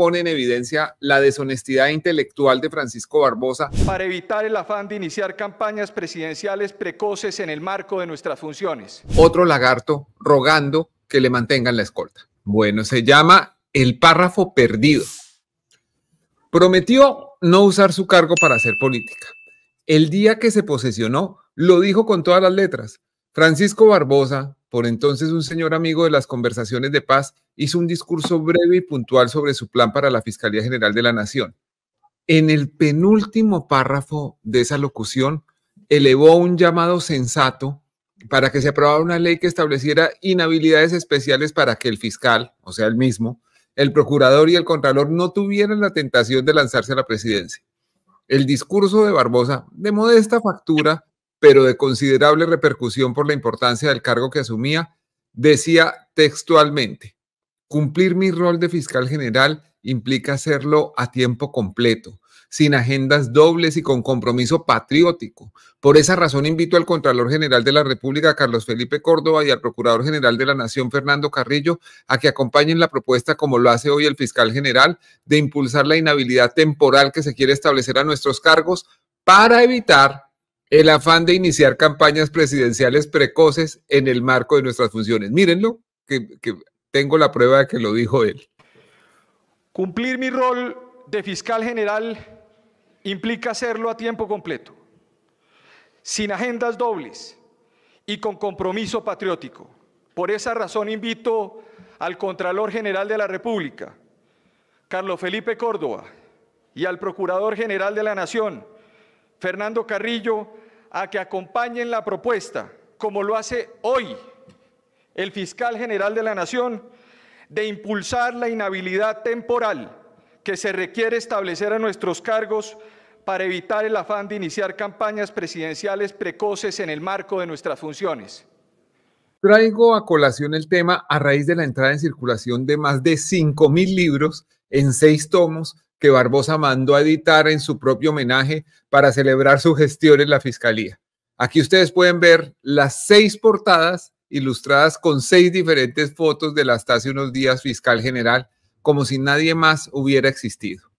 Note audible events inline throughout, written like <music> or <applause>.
pone en evidencia la deshonestidad intelectual de Francisco Barbosa. Para evitar el afán de iniciar campañas presidenciales precoces en el marco de nuestras funciones. Otro lagarto rogando que le mantengan la escolta. Bueno, se llama el párrafo perdido. Prometió no usar su cargo para hacer política. El día que se posesionó, lo dijo con todas las letras. Francisco Barbosa, por entonces, un señor amigo de las conversaciones de paz hizo un discurso breve y puntual sobre su plan para la Fiscalía General de la Nación. En el penúltimo párrafo de esa locución, elevó un llamado sensato para que se aprobara una ley que estableciera inhabilidades especiales para que el fiscal, o sea, el mismo, el procurador y el contralor no tuvieran la tentación de lanzarse a la presidencia. El discurso de Barbosa, de modesta factura, pero de considerable repercusión por la importancia del cargo que asumía, decía textualmente, cumplir mi rol de fiscal general implica hacerlo a tiempo completo, sin agendas dobles y con compromiso patriótico. Por esa razón invito al Contralor General de la República, Carlos Felipe Córdoba, y al Procurador General de la Nación, Fernando Carrillo, a que acompañen la propuesta, como lo hace hoy el fiscal general, de impulsar la inhabilidad temporal que se quiere establecer a nuestros cargos para evitar el afán de iniciar campañas presidenciales precoces en el marco de nuestras funciones. Mírenlo, que, tengo la prueba de que lo dijo él. Cumplir mi rol de fiscal general implica hacerlo a tiempo completo, sin agendas dobles y con compromiso patriótico. Por esa razón invito al Contralor General de la República, Carlos Felipe Córdoba, y al Procurador General de la Nación, Fernando Carrillo a que acompañen la propuesta, como lo hace hoy el fiscal general de la Nación, de impulsar la inhabilidad temporal que se requiere establecer a nuestros cargos para evitar el afán de iniciar campañas presidenciales precoces en el marco de nuestras funciones. Traigo a colación el tema a raíz de la entrada en circulación de más de 5.000 libros en seis tomos que Barbosa mandó a editar en su propio homenaje para celebrar su gestión en la Fiscalía. Aquí ustedes pueden ver las seis portadas ilustradas con seis diferentes fotos de la hace unos días fiscal general, como si nadie más hubiera existido.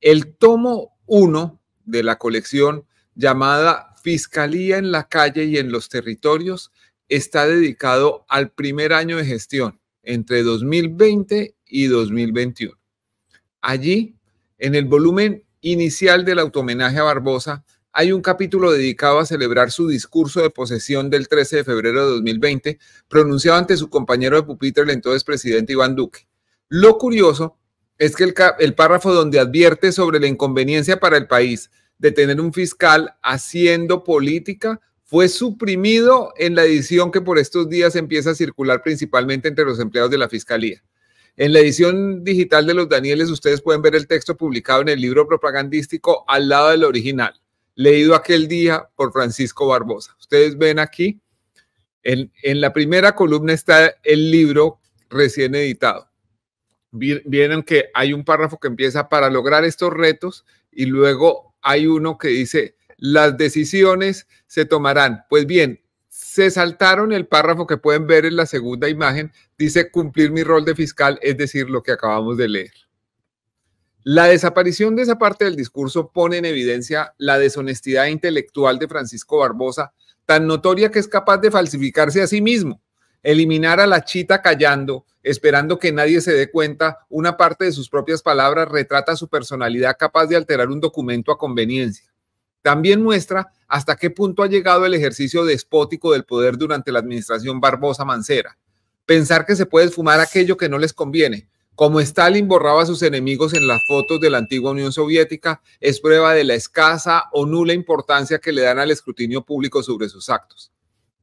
El tomo 1 de la colección llamada Fiscalía en la calle y en los territorios está dedicado al primer año de gestión entre 2020 y 2021. Allí en el volumen inicial del automenaje a Barbosa hay un capítulo dedicado a celebrar su discurso de posesión del 13 de febrero de 2020, pronunciado ante su compañero de pupitre, el entonces presidente Iván Duque. Lo curioso es que el, el párrafo donde advierte sobre la inconveniencia para el país de tener un fiscal haciendo política fue suprimido en la edición que por estos días empieza a circular principalmente entre los empleados de la Fiscalía. En la edición digital de Los Danieles ustedes pueden ver el texto publicado en el libro propagandístico al lado del original, leído aquel día por Francisco Barbosa. Ustedes ven aquí, en, la primera columna está el libro recién editado. Vieron que hay un párrafo que empieza para lograr estos retos y luego hay uno que dice, las decisiones se tomarán. Pues bien, se saltaron el párrafo que pueden ver en la segunda imagen, dice cumplir mi rol de fiscal, es decir, lo que acabamos de leer. La desaparición de esa parte del discurso pone en evidencia la deshonestidad intelectual de Francisco Barbosa, tan notoria que es capaz de falsificarse a sí mismo, eliminar a la chita callando, esperando que nadie se dé cuenta, una parte de sus propias palabras retrata su personalidad capaz de alterar un documento a conveniencia también muestra hasta qué punto ha llegado el ejercicio despótico del poder durante la administración Barbosa Mancera. Pensar que se puede fumar aquello que no les conviene, como Stalin borraba a sus enemigos en las fotos de la antigua Unión Soviética, es prueba de la escasa o nula importancia que le dan al escrutinio público sobre sus actos.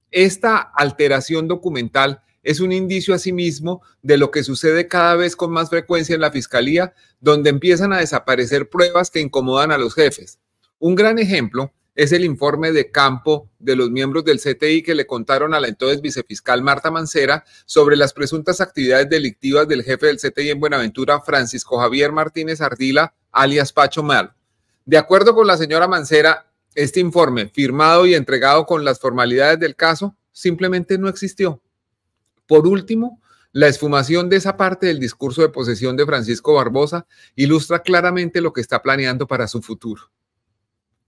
Esta alteración documental es un indicio asimismo de lo que sucede cada vez con más frecuencia en la Fiscalía, donde empiezan a desaparecer pruebas que incomodan a los jefes, un gran ejemplo es el informe de campo de los miembros del CTI que le contaron a la entonces vicefiscal Marta Mancera sobre las presuntas actividades delictivas del jefe del CTI en Buenaventura, Francisco Javier Martínez Ardila, alias Pacho Mal. De acuerdo con la señora Mancera, este informe, firmado y entregado con las formalidades del caso, simplemente no existió. Por último, la esfumación de esa parte del discurso de posesión de Francisco Barbosa ilustra claramente lo que está planeando para su futuro.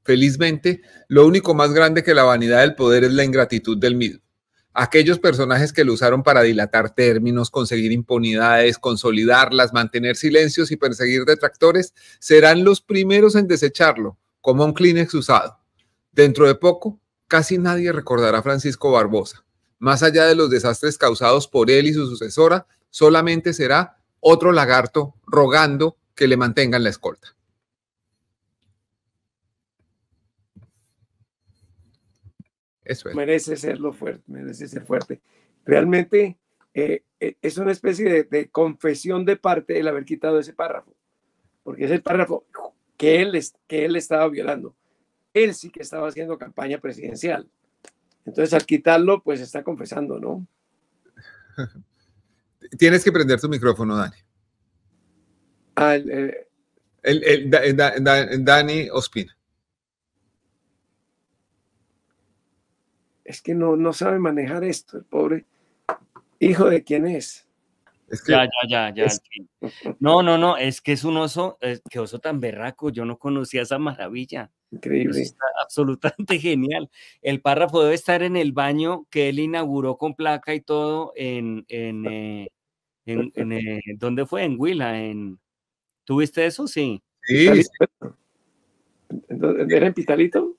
Felizmente, lo único más grande que la vanidad del poder es la ingratitud del mismo. Aquellos personajes que lo usaron para dilatar términos, conseguir impunidades, consolidarlas, mantener silencios y perseguir detractores, serán los primeros en desecharlo, como un Kleenex usado. Dentro de poco, casi nadie recordará a Francisco Barbosa. Más allá de los desastres causados por él y su sucesora, solamente será otro lagarto rogando que le mantengan la escolta. Eso es. Merece serlo fuerte, merece ser fuerte. Realmente es una especie de, confesión de parte el haber quitado ese párrafo, porque es el párrafo que él, que estaba violando. Él sí que estaba haciendo campaña presidencial. Entonces, al quitarlo, pues está confesando, ¿no? Tienes que prender tu micrófono, Dani. el, Dani Ospina. es que no, sabe manejar esto, el pobre hijo de quién es. ya, ya, ya, ya. No, no, no, es que es un oso, qué que oso tan berraco, yo no conocía esa maravilla. Increíble. absolutamente <laughs> genial. El párrafo debe estar en el baño que él inauguró con placa y todo en, en, eh, eh, ¿dónde fue? En Huila, en... ¿Tuviste eso? Sí. Sí. ¿Era en Pitalito?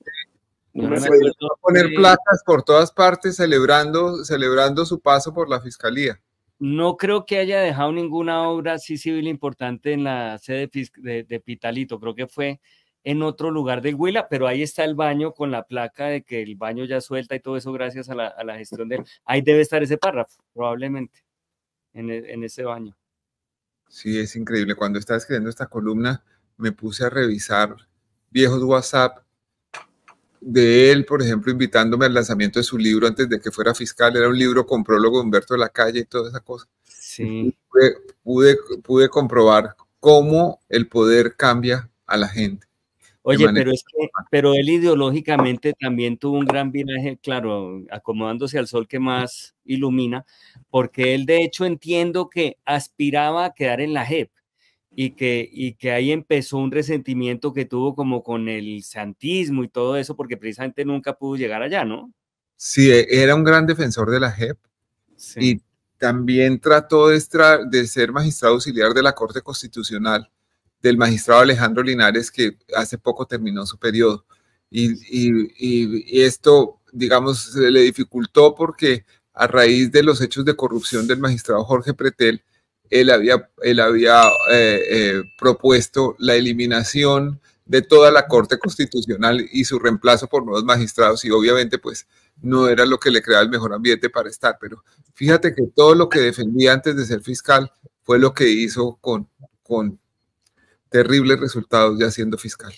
Pues, a poner placas por todas partes celebrando, celebrando su paso por la fiscalía. No creo que haya dejado ninguna obra así civil importante en la sede de, Pitalito, creo que fue en otro lugar del Huila, pero ahí está el baño con la placa de que el baño ya suelta y todo eso gracias a la, gestión de él. Ahí debe estar ese párrafo, probablemente, en, e, en ese baño. Sí, es increíble. Cuando estaba escribiendo esta columna, me puse a revisar viejos WhatsApp de él, por ejemplo, invitándome al lanzamiento de su libro antes de que fuera fiscal. Era un libro con prólogo de Humberto de la Calle y toda esa cosa. Sí. Pude, pude, comprobar cómo el poder cambia a la gente. Oye, pero, es que, pero él ideológicamente también tuvo un gran viraje, claro, acomodándose al sol que más ilumina, porque él de hecho entiendo que aspiraba a quedar en la JEP y que, y que ahí empezó un resentimiento que tuvo como con el santismo y todo eso, porque precisamente nunca pudo llegar allá, ¿no? Sí, e, era un gran defensor de la JEP y también trató de, ser magistrado auxiliar de la Corte Constitucional del magistrado Alejandro Linares, que hace poco terminó su periodo. Y, y, y esto, digamos, se le dificultó porque a raíz de los hechos de corrupción del magistrado Jorge Pretel, él había, él había eh, eh, propuesto la eliminación de toda la Corte Constitucional y su reemplazo por nuevos magistrados y obviamente pues no era lo que le creaba el mejor ambiente para estar, pero fíjate que todo lo que defendía antes de ser fiscal fue lo que hizo con, con terribles resultados ya siendo fiscal.